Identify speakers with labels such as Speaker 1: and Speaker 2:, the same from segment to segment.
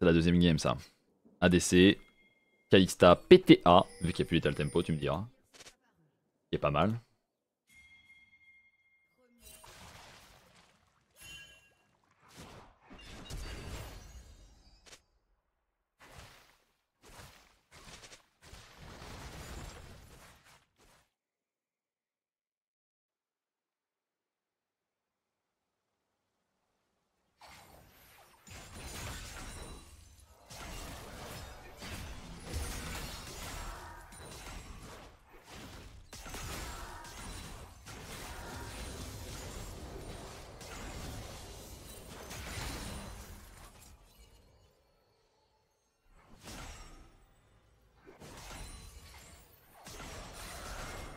Speaker 1: C'est la deuxième game ça. ADC, Calixta, PTA, vu qu'il n'y a plus l'état tempo, tu me diras. Qui est pas mal.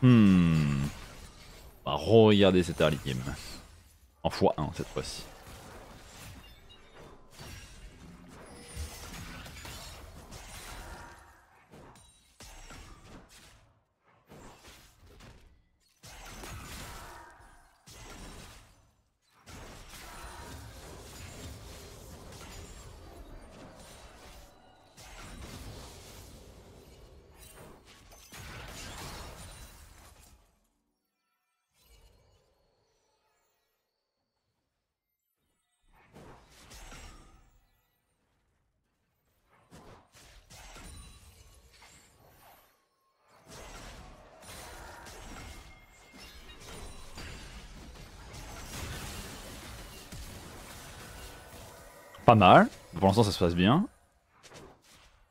Speaker 1: Hmm. On va regarder cette early game. En x1 cette fois-ci. pas mal. Pour l'instant, ça se passe bien.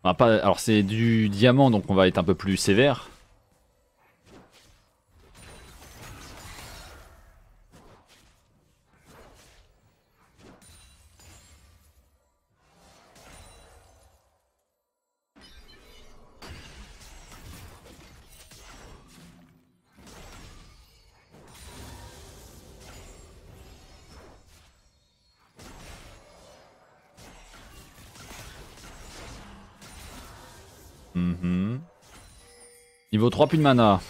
Speaker 1: pas... Alors, c'est du diamant, donc on va être un peu plus sévère. Mhm. Niveau 3, plus de mana.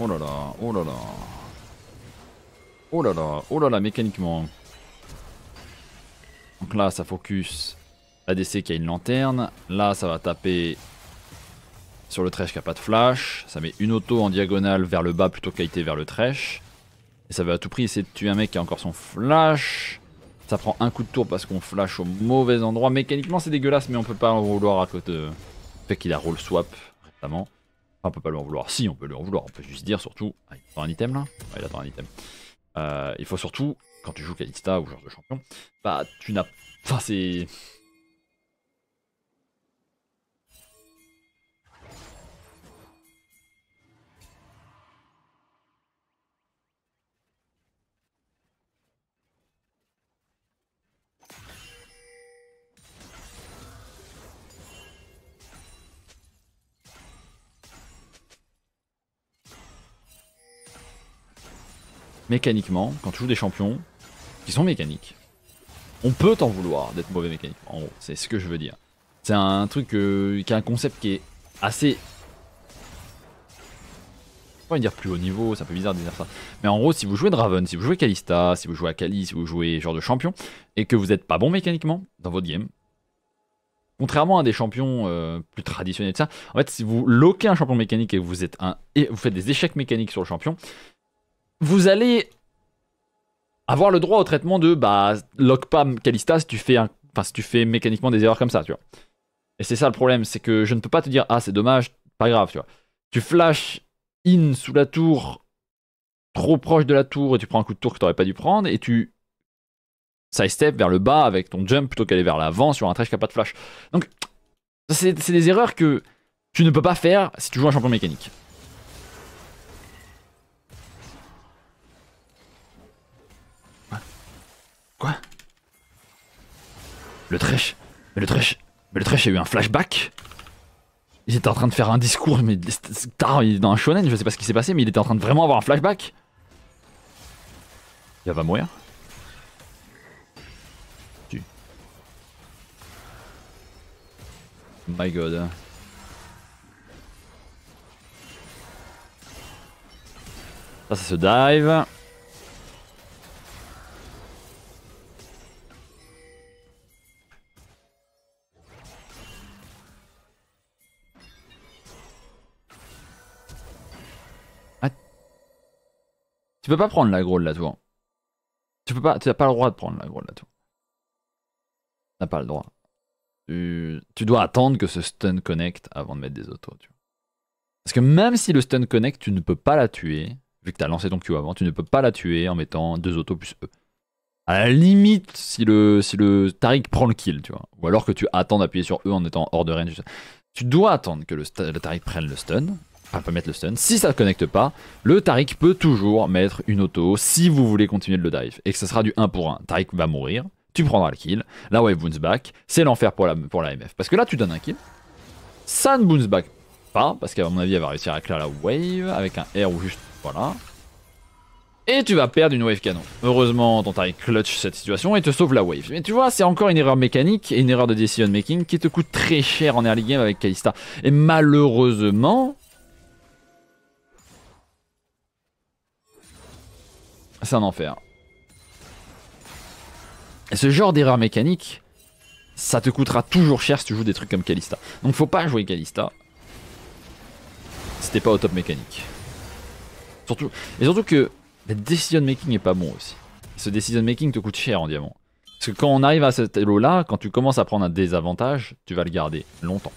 Speaker 1: Oh là là, oh là là. Oh là là, oh là là, mécaniquement. Donc là, ça focus ADC qui a une lanterne. Là, ça va taper sur le trèche qui a pas de flash. Ça met une auto en diagonale vers le bas plutôt qu'à vers le trèche. Et ça veut à tout prix essayer de tuer un mec qui a encore son flash. Ça prend un coup de tour parce qu'on flash au mauvais endroit. Mécaniquement, c'est dégueulasse, mais on peut pas en vouloir à côté. Fait qu'il a roll swap récemment. Enfin, on peut pas lui en vouloir. Si, on peut lui en vouloir. On peut juste dire surtout. Ah, il attend un item là ah, Il attend un item. Euh, il faut surtout, quand tu joues Kalista ou genre de champion, bah tu n'as. Enfin, c'est. mécaniquement, quand tu joues des champions qui sont mécaniques, on peut t'en vouloir d'être mauvais mécanique. En gros, c'est ce que je veux dire. C'est un truc euh, qui a un concept qui est assez. Je pas dire plus haut niveau, c'est un peu bizarre de dire ça. Mais en gros, si vous jouez Draven, si vous jouez Kalista, si vous jouez Akali, si vous jouez genre de champion, et que vous n'êtes pas bon mécaniquement dans votre game, contrairement à des champions euh, plus traditionnels de ça, en fait, si vous loquez un champion mécanique et vous êtes un et vous faites des échecs mécaniques sur le champion, vous allez avoir le droit au traitement de bah lock Pam, Calista si tu fais un, enfin si tu fais mécaniquement des erreurs comme ça, tu vois. Et c'est ça le problème, c'est que je ne peux pas te dire ah c'est dommage, pas grave, tu vois. Tu flash in sous la tour, trop proche de la tour et tu prends un coup de tour que tu n'aurais pas dû prendre et tu sidestep step vers le bas avec ton jump plutôt qu'aller vers l'avant sur un trash qui n'a pas de flash. Donc c'est des erreurs que tu ne peux pas faire si tu joues un champion mécanique. Quoi Le trèche Mais le trèche Mais le trèche a eu un flashback Il était en train de faire un discours, mais tard, il est dans un shonen, je sais pas ce qui s'est passé, mais il était en train de vraiment avoir un flashback Il va mourir My god. Ça, c'est ce dive. Tu peux pas prendre la de la tour. Tu peux pas, tu n'as pas le droit de prendre la de la tour. Tu n'as pas le droit. Tu, dois attendre que ce stun connecte avant de mettre des autos. Tu vois. Parce que même si le stun connecte, tu ne peux pas la tuer, vu que tu as lancé ton Q avant, tu ne peux pas la tuer en mettant deux autos plus E. À la limite, si le, si le Tariq prend le kill, tu vois. Ou alors que tu attends d'appuyer sur E en étant hors de range. Tu dois attendre que le, le prenne le stun Enfin, peut mettre le stun. Si ça ne connecte pas, le Tarik peut toujours mettre une auto si vous voulez continuer de le dive. Et que ce sera du 1 pour 1. Tarik va mourir, tu prendras le kill, la wave bounce back, c'est l'enfer pour la, pour la MF. Parce que là, tu donnes un kill, ça ne bounce back pas, parce qu'à mon avis, elle va réussir à clair la wave avec un air ou juste. Voilà. Et tu vas perdre une wave canon. Heureusement, ton Tarik clutch cette situation et te sauve la wave. Mais tu vois, c'est encore une erreur mécanique et une erreur de decision making qui te coûte très cher en early game avec Kalista. Et malheureusement, C'est un enfer. Et ce genre d'erreur mécanique, ça te coûtera toujours cher si tu joues des trucs comme Kalista. Donc faut pas jouer Kalista. C'était pas au top mécanique. Surtout, et surtout que le decision making est pas bon aussi. Ce decision making te coûte cher en diamant. Parce que quand on arrive à cet élo là, quand tu commences à prendre un désavantage, tu vas le garder longtemps.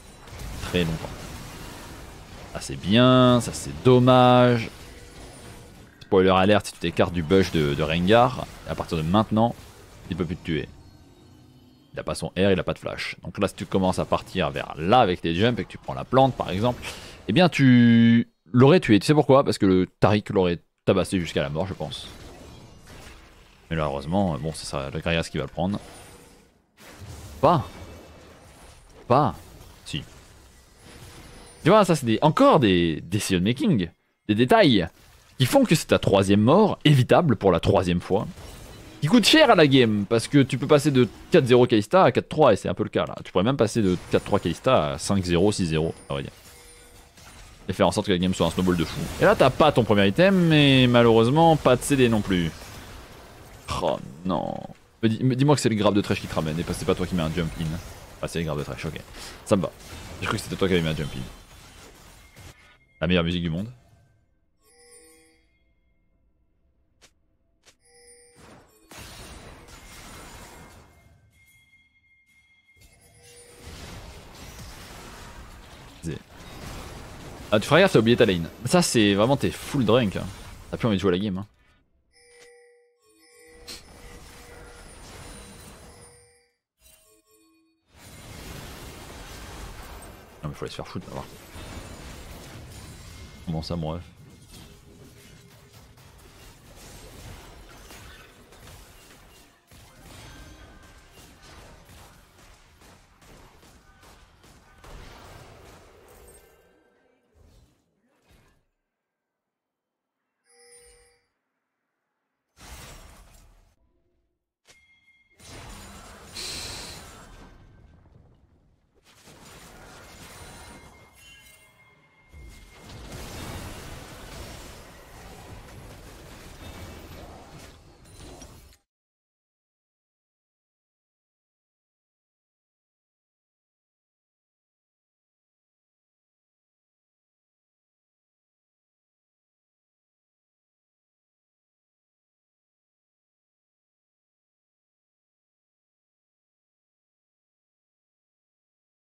Speaker 1: Très longtemps. Ah c'est bien, ça c'est dommage, Spoiler alerte, si tu t'écartes du bush de, de, Rengar, à partir de maintenant, il peut plus te tuer. Il a pas son air, il a pas de flash. Donc là, si tu commences à partir vers là avec tes jumps et que tu prends la plante par exemple, eh bien tu l'aurais tué. Tu sais pourquoi Parce que le Tariq l'aurait tabassé jusqu'à la mort, je pense. Mais malheureusement, bon, c'est ça, le ce qui va le prendre. Pas Pas Si. Tu vois, ça c'est encore des, decision making, des détails qui font que c'est ta troisième mort, évitable pour la troisième fois, qui coûte cher à la game, parce que tu peux passer de 4-0 Kalista à 4-3, et c'est un peu le cas là. Tu pourrais même passer de 4-3 Kalista à 5-0, 6-0, à vrai dire. Et faire en sorte que la game soit un snowball de fou. Et là, t'as pas ton premier item, mais malheureusement, pas de CD non plus. Oh non. Dis-moi que c'est le grave de trash qui te ramène, et pas c'est pas toi qui mets un jump in. Ah, c'est le grave de trash, ok. Ça me va. J'ai cru que c'était toi qui avais mis un jump in. La meilleure musique du monde. Ah, tu feras gaffe, t'as oublié ta lane. Ça, c'est vraiment, t'es full drink hein. T'as plus envie de jouer à la game. Hein. Non, mais faut aller se faire foutre là Comment ça, mon ref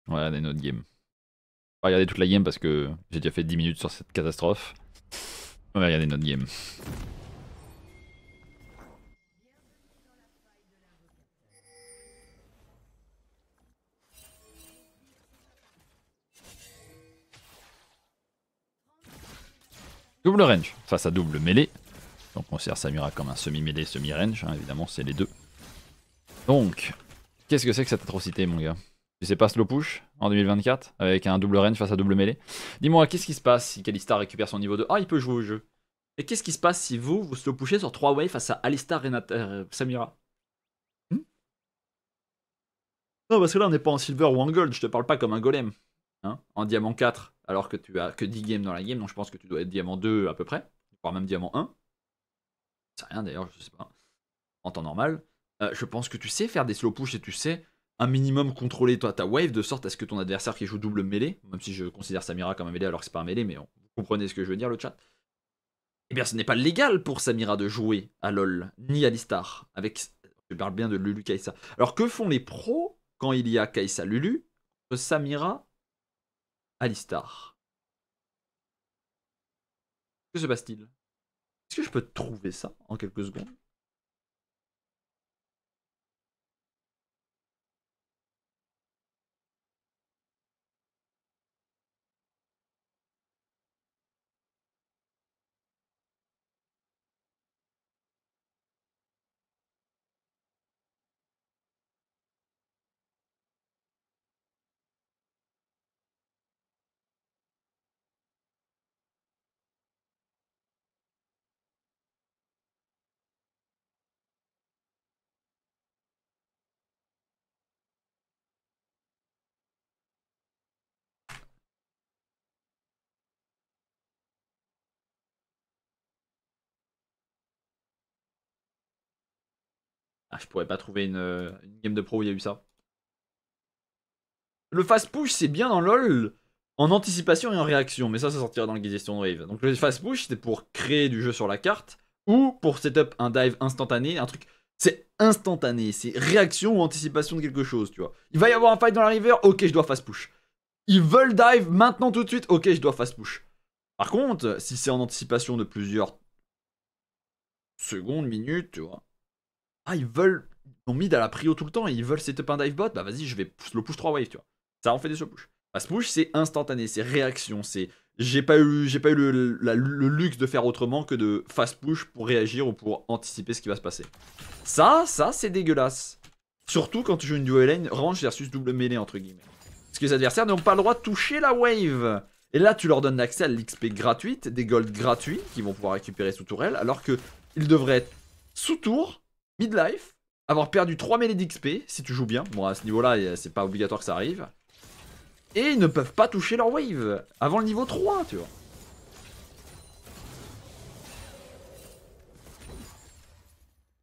Speaker 1: Voilà, des notes game. Pas regarder toute la game parce que j'ai déjà fait 10 minutes sur cette catastrophe. On va regarder notre game. Double range face à double mêlée. Donc on sert Samura comme un semi-mêlée, semi-range, hein, évidemment, c'est les deux. Donc, qu'est-ce que c'est que cette atrocité, mon gars tu sais pas slow push en 2024 avec un double range face à double mêlée. Dis-moi, qu'est-ce qui se passe si Kalista récupère son niveau 2 Ah, il peut jouer au jeu. Et qu'est-ce qui se passe si vous, vous slow pushez sur 3 way face à Alistar Renata, euh, Samira hmm Non, parce que là, on n'est pas en silver ou en gold, je te parle pas comme un golem. Hein, en diamant 4, alors que tu as que 10 games dans la game, donc je pense que tu dois être diamant 2 à peu près, voire même diamant 1. C'est rien d'ailleurs, je sais pas. En temps normal. Euh, je pense que tu sais faire des slow push et tu sais un minimum contrôler toi ta wave de sorte à ce que ton adversaire qui joue double mêlé, même si je considère Samira comme un mêlé alors que c'est pas un mêlée, mais vous comprenez ce que je veux dire le chat. Eh bien, ce n'est pas légal pour Samira de jouer à LoL ni à l'Istar avec. Je parle bien de Lulu Kaisa. Alors que font les pros quand il y a Kaisa Lulu, Samira, Alistar Que se passe-t-il Est-ce que je peux trouver ça en quelques secondes je pourrais pas trouver euh, une, game de pro où il y a eu ça. Le fast push, c'est bien dans LoL en anticipation et en réaction, mais ça, ça sortira dans le Gestion Wave. Donc le fast push, c'est pour créer du jeu sur la carte ou pour setup un dive instantané, un truc. C'est instantané, c'est réaction ou anticipation de quelque chose, tu vois. Il va y avoir un fight dans la river, ok, je dois fast push. Ils veulent dive maintenant tout de suite, ok, je dois fast push. Par contre, si c'est en anticipation de plusieurs secondes, minutes, tu vois, ah, ils veulent. Ils ont mis à la prio tout le temps et ils veulent setup un dive bot, bah vas-y, je vais le push 3 wave tu vois. Ça en fait des slow push. Fast bah, push, c'est instantané, c'est réaction, c'est. J'ai pas eu, j'ai pas eu le, luxe de faire autrement que de fast push pour réagir ou pour anticiper ce qui va se passer. Ça, ça, c'est dégueulasse. Surtout quand tu joues une duo lane range versus double mêlée, entre guillemets. Parce que les adversaires n'ont pas le droit de toucher la wave. Et là, tu leur donnes l'accès à l'XP gratuite, des golds gratuits qu'ils vont pouvoir récupérer sous tourelle, alors que ils devraient être sous tour midlife, avoir perdu 3 mêlées d'XP, si tu joues bien. Bon, à ce niveau-là, c'est pas obligatoire que ça arrive. Et ils ne peuvent pas toucher leur wave avant le niveau 3, tu vois.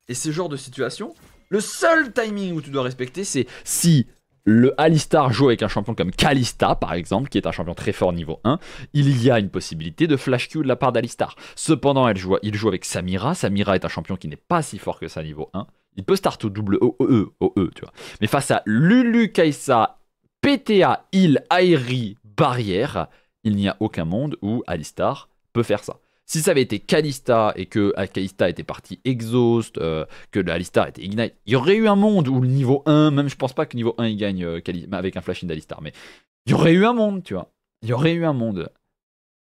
Speaker 1: Et ce genre de situation, le seul timing où tu dois respecter, c'est si le Alistar joue avec un champion comme Kalista, par exemple, qui est un champion très fort niveau 1, il y a une possibilité de flash Q de la part d'Alistar. Cependant, elle joue, il joue avec Samira. Samira est un champion qui n'est pas si fort que ça niveau 1. Il peut start au double OE, -E, -E, tu vois. Mais face à Lulu, Kaisa, PTA, Il, Airi, Barrière, il n'y a aucun monde où Alistar peut faire ça. Si ça avait été Kalista et que Kalista était parti Exhaust, euh, que Alistar était Ignite, il y aurait eu un monde où le niveau 1, même je pense pas que niveau 1 il gagne euh, avec un flash in d'Alistar, mais il y aurait eu un monde, tu vois. Il y aurait eu un monde.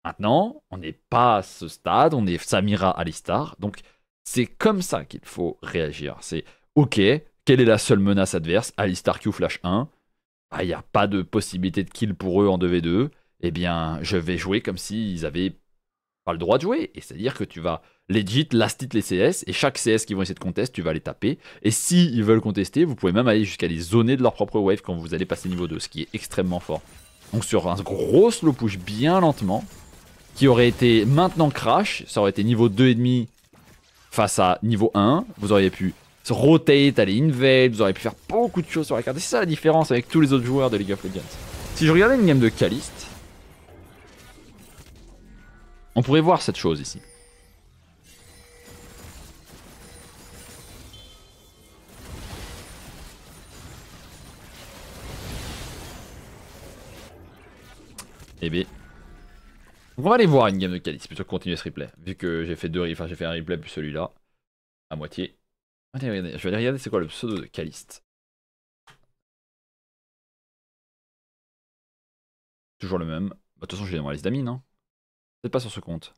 Speaker 1: Maintenant, on n'est pas à ce stade, on est Samira Alistar, donc c'est comme ça qu'il faut réagir. C'est ok, quelle est la seule menace adverse Alistar Q flash 1, bah, il n'y a pas de possibilité de kill pour eux en 2v2, eh bien je vais jouer comme s'ils avaient pas le droit de jouer. Et c'est-à-dire que tu vas legit last hit les CS, et chaque CS qui vont essayer de contester, tu vas les taper. Et si ils veulent contester, vous pouvez même aller jusqu'à les zoner de leur propre wave quand vous allez passer niveau 2, ce qui est extrêmement fort. Donc sur un gros slow push bien lentement, qui aurait été maintenant crash, ça aurait été niveau et demi face à niveau 1, vous auriez pu rotate, aller invade, vous auriez pu faire beaucoup de choses sur la carte. c'est ça la différence avec tous les autres joueurs de League of Legends. Si je regardais une game de kalist on pourrait voir cette chose ici. Eh bien. On va aller voir une game de Calice plutôt que continuer ce replay. Vu que j'ai fait deux enfin j'ai fait un replay plus celui-là. À moitié. je vais aller regarder c'est quoi le pseudo de Caliste.
Speaker 2: Toujours le même. Bah, de toute façon, j'ai dans la liste d'amis, non peut pas sur ce compte.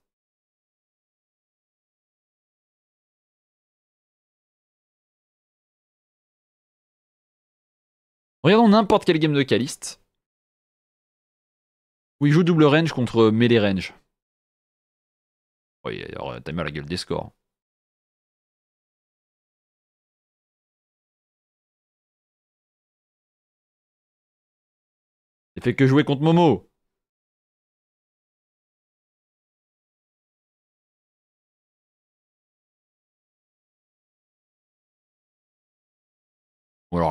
Speaker 2: Regardons n'importe quelle game de Caliste. Où il joue double range contre melee range. Oui, alors euh, t'as mis à la gueule des scores. Il fait que jouer contre Momo.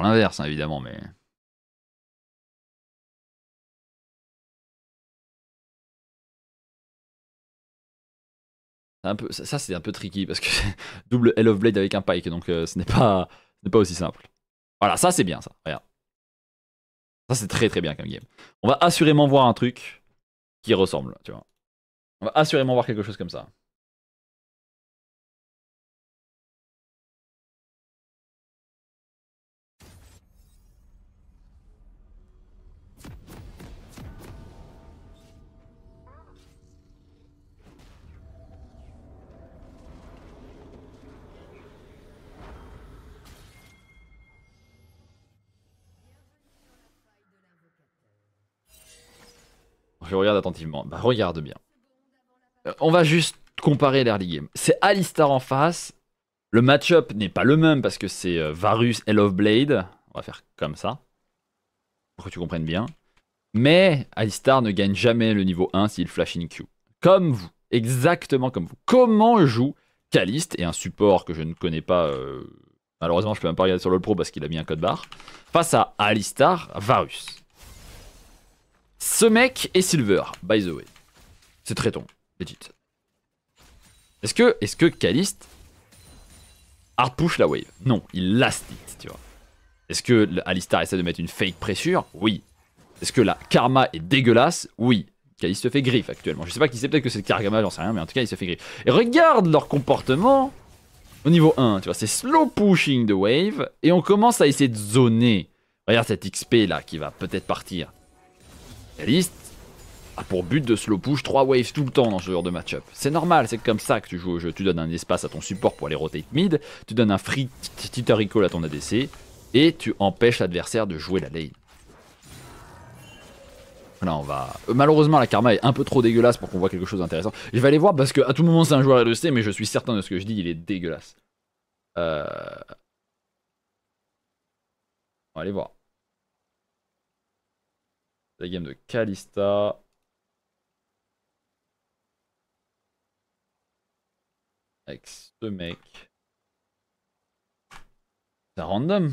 Speaker 2: l'inverse, hein, évidemment, mais.
Speaker 1: ça, c'est un peu tricky parce que double Hell of Blade avec un pike, donc euh, ce n'est pas, pas aussi simple. Voilà, ça c'est bien ça, regarde. Ça c'est très très bien comme game. On va assurément voir un truc qui ressemble, tu vois.
Speaker 2: On va assurément voir quelque chose comme ça.
Speaker 1: Je regarde attentivement. Bah, regarde bien. Euh, on va juste comparer l'early game. C'est Alistar en face. Le match-up n'est pas le même parce que c'est euh, Varus et Loveblade. Blade. On va faire comme ça. Pour que tu comprennes bien. Mais Alistar ne gagne jamais le niveau 1 s'il flash in Q. Comme vous. Exactement comme vous. Comment joue Caliste et un support que je ne connais pas. Euh, malheureusement, je peux même pas regarder sur le pro parce qu'il a mis un code barre. Face à Alistar, Varus. Ce mec est silver, by the way. C'est très ton, legit. Est-ce que, est que hard push la wave Non, il last it, tu vois. Est-ce que Alistar essaie de mettre une fake pressure Oui. Est-ce que la karma est dégueulasse Oui. Kalist se fait griffe actuellement. Je sais pas qui c'est, peut-être que c'est le Kargama, j'en sais rien, mais en tout cas, il se fait griffe. Et regarde leur comportement au niveau 1, tu vois, c'est slow pushing the wave, et on commence à essayer de zoner. Regarde cette XP là qui va peut-être partir a pour but de slow push 3 waves tout le temps dans ce genre de match-up. C'est normal, c'est comme ça que tu joues Tu donnes un espace à ton support pour aller rotate mid, tu donnes un free titter recall à ton ADC, et tu empêches l'adversaire de jouer la lane. on va. Euh, malheureusement, la karma est un peu trop dégueulasse pour qu'on voit quelque chose d'intéressant. Je vais aller voir parce que à tout moment, c'est un joueur LEC, mais je suis certain de ce que je dis, il est dégueulasse. Euh, on va aller voir. La game de Kalista. Avec ce mec. C'est random.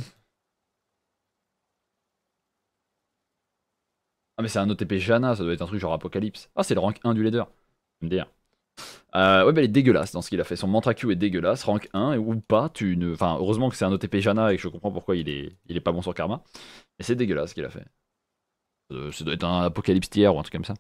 Speaker 1: Ah mais c'est un OTP Jana, ça doit être un truc genre Apocalypse. Ah c'est le rank 1 du leader. MDR. Euh, ouais, mais elle est dégueulasse dans ce qu'il a fait. Son mantra Q est dégueulasse, rank 1 ou pas. Tu ne... enfin, heureusement que c'est un OTP Jana et que je comprends pourquoi il est, il est pas bon sur Karma. Mais c'est dégueulasse ce qu'il a fait. Euh, ça doit être un apocalypse tiers ou un truc comme ça.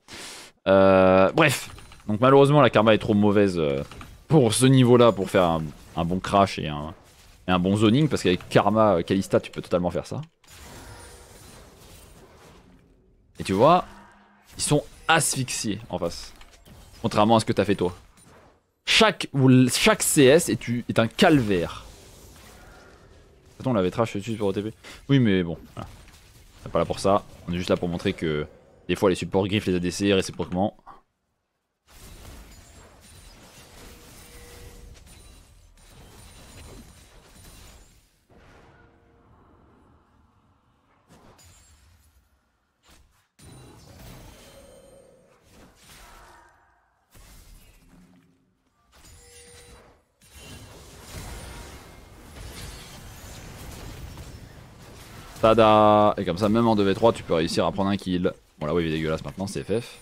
Speaker 1: Euh, bref, donc malheureusement la karma est trop mauvaise euh, pour ce niveau-là pour faire un, bon crash et un, bon zoning parce qu'avec karma Kalista tu peux totalement faire ça. Et tu vois, ils sont asphyxiés en face. Contrairement à ce que t'as fait toi. Chaque, CS est, un calvaire. Attends, on l'avait trash dessus pour OTP. Oui, mais bon. On pas là pour ça. On est juste là pour montrer que des fois les supports griffent les ADC réciproquement. Tada Et comme ça, même en 2v3, tu peux réussir à prendre un kill. Bon, la wave est dégueulasse maintenant, c'est FF.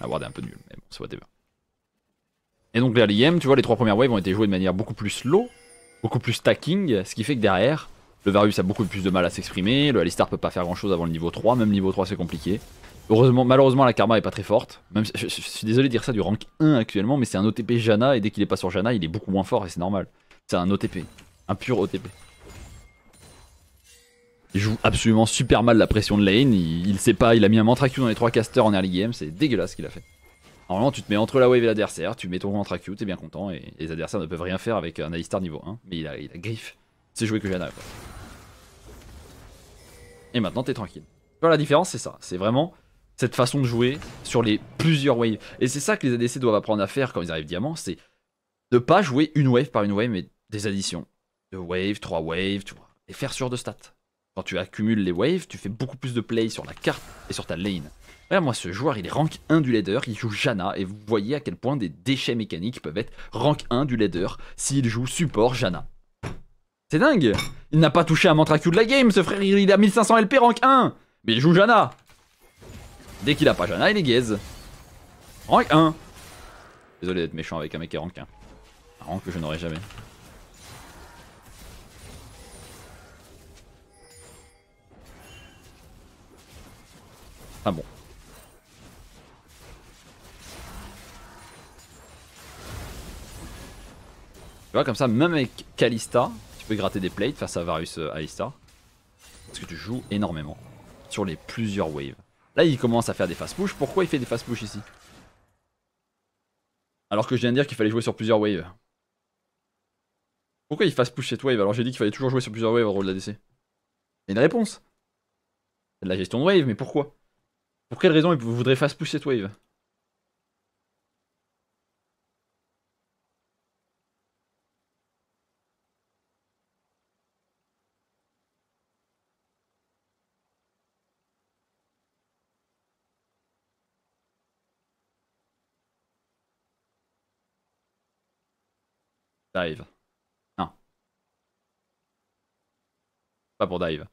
Speaker 1: La ward est un peu nul, mais bon, c'est whatever. Et donc vers l'IM, tu vois, les trois premières waves ont été jouées de manière beaucoup plus slow, beaucoup plus stacking, ce qui fait que derrière, le Varus a beaucoup plus de mal à s'exprimer, le Alistar peut pas faire grand chose avant le niveau 3, même niveau 3 c'est compliqué malheureusement, la karma est pas très forte. Même, je, suis désolé de dire ça du rank 1 actuellement, mais c'est un OTP Jana et dès qu'il est pas sur Jana, il est beaucoup moins fort et c'est normal. C'est un OTP, un pur OTP. Il joue absolument super mal la pression de lane, il, sait pas, il a mis un mantra Q dans les trois casters en early game, c'est dégueulasse ce qu'il a fait. Normalement, tu te mets entre la wave et l'adversaire, tu mets ton mantra Q, t'es bien content et les adversaires ne peuvent rien faire avec un Alistar niveau 1, mais il a, il griffe. C'est joué que Jana Et maintenant, t'es tranquille. Tu la différence, c'est ça. C'est vraiment cette façon de jouer sur les plusieurs waves. Et c'est ça que les ADC doivent apprendre à faire quand ils arrivent diamant, c'est de pas jouer une wave par une wave, mais des additions. Deux waves, trois waves, tu vois. Et faire sur de stats. Quand tu accumules les waves, tu fais beaucoup plus de play sur la carte et sur ta lane. Regarde moi ce joueur, il est rank 1 du leader, il joue jana et vous voyez à quel point des déchets mécaniques peuvent être rank 1 du leader s'il joue support jana C'est dingue Il n'a pas touché un mantra Q de la game, ce frère, il a 1500 LP rank 1 Mais il joue Jana Dès qu'il a pas Jana, il est gaze. Rank 1 Désolé d'être méchant avec un mec qui est rank 1. Un rank que je n'aurai jamais. Ah bon. Tu vois, comme ça, même avec Kalista, tu peux gratter des plates face à Varus euh, Alistar. Parce que tu joues énormément sur les plusieurs waves il commence à faire des fast push. Pourquoi il fait des fast push ici Alors que je viens de dire qu'il fallait jouer sur plusieurs waves. Pourquoi il fast push cette wave alors j'ai dit qu'il fallait toujours jouer sur plusieurs waves au rôle de la DC Il y a une réponse. C'est de la gestion de wave, mais pourquoi Pour quelle raison il voudrait fast push cette wave Dive. Non. Pas pour dive.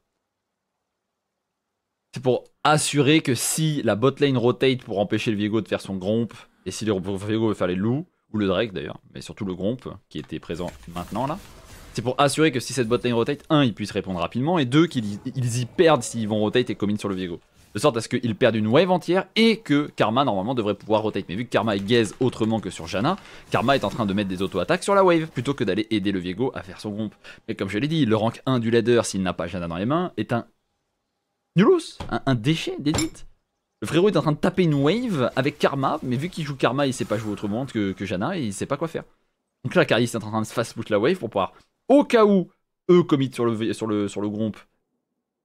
Speaker 1: C'est pour assurer que si la botlane rotate pour empêcher le Viego de faire son gromp, et si le Viego veut faire les loups, ou le Drake d'ailleurs, mais surtout le gromp qui était présent maintenant là, c'est pour assurer que si cette botlane rotate, 1 ils puissent répondre rapidement, et 2 qu'ils y perdent s'ils vont rotate et commune sur le Viego de sorte à ce qu'il perde une wave entière et que Karma normalement devrait pouvoir rotate. Mais vu que Karma est gaze autrement que sur Jana, Karma est en train de mettre des auto-attaques sur la wave plutôt que d'aller aider le Viego à faire son groupe. Mais comme je l'ai dit, le rank 1 du leader, s'il n'a pas Jana dans les mains, est un nulos, un, déchet d'édite Le frérot est en train de taper une wave avec Karma, mais vu qu'il joue Karma, il sait pas jouer autrement que, que Janna et il sait pas quoi faire. Donc là, Karis est en train de se fast-boot la wave pour pouvoir, au cas où eux commit sur le, sur le, sur le groupe,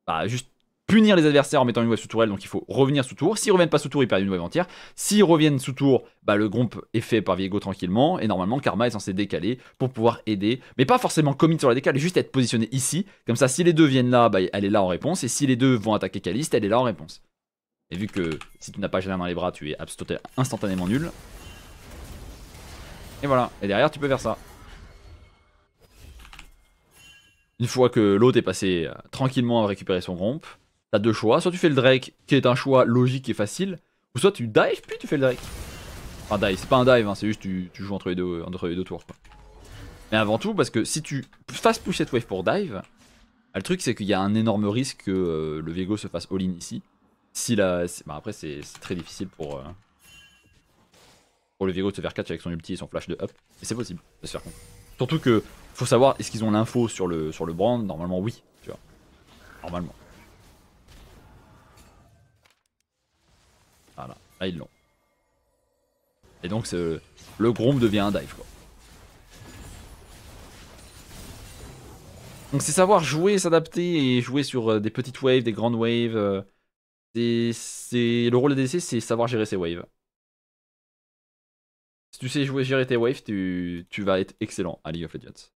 Speaker 1: bah, juste punir les adversaires en mettant une wave sous tour, elle donc il faut revenir sous tour. S'ils reviennent pas sous tour, ils perdent une wave entière. S'ils reviennent sous tour, bah, le groupe est fait par Viego tranquillement, et normalement Karma est censé décaler pour pouvoir aider, mais pas forcément commit sur la décale, juste être positionné ici, comme ça si les deux viennent là, bah, elle est là en réponse, et si les deux vont attaquer Caliste, elle est là en réponse. Et vu que si tu n'as pas Jana dans les bras, tu es instantanément nul. Et voilà, et derrière tu peux faire ça. Une fois que l'autre est passé euh, tranquillement à récupérer son groupe, T'as deux choix, soit tu fais le Drake, qui est un choix logique et facile, ou soit tu dives puis tu fais le Drake. Enfin dive, c'est pas un dive, hein, c'est juste tu, joues entre les deux, tours. Mais avant tout, parce que si tu fasses push cette wave pour dive, bah, le truc c'est qu'il y a un énorme risque que euh, le Viego se fasse all-in ici. Si la, bah, après c'est très difficile euh, pour, le Viego de se faire catch avec son ulti et son flash de up, mais c'est possible de se faire con. Surtout que faut savoir, est-ce qu'ils ont l'info sur le, sur le brand Normalement oui, tu vois. Normalement. Voilà, là ils l'ont. Et donc le groom devient un dive quoi. Donc c'est savoir jouer, s'adapter et jouer sur euh, des petites waves, des grandes waves. Euh, c'est le rôle des DC, c'est savoir gérer ses waves. Si tu sais jouer, gérer tes waves, tu, tu vas être excellent à League of
Speaker 2: Legends.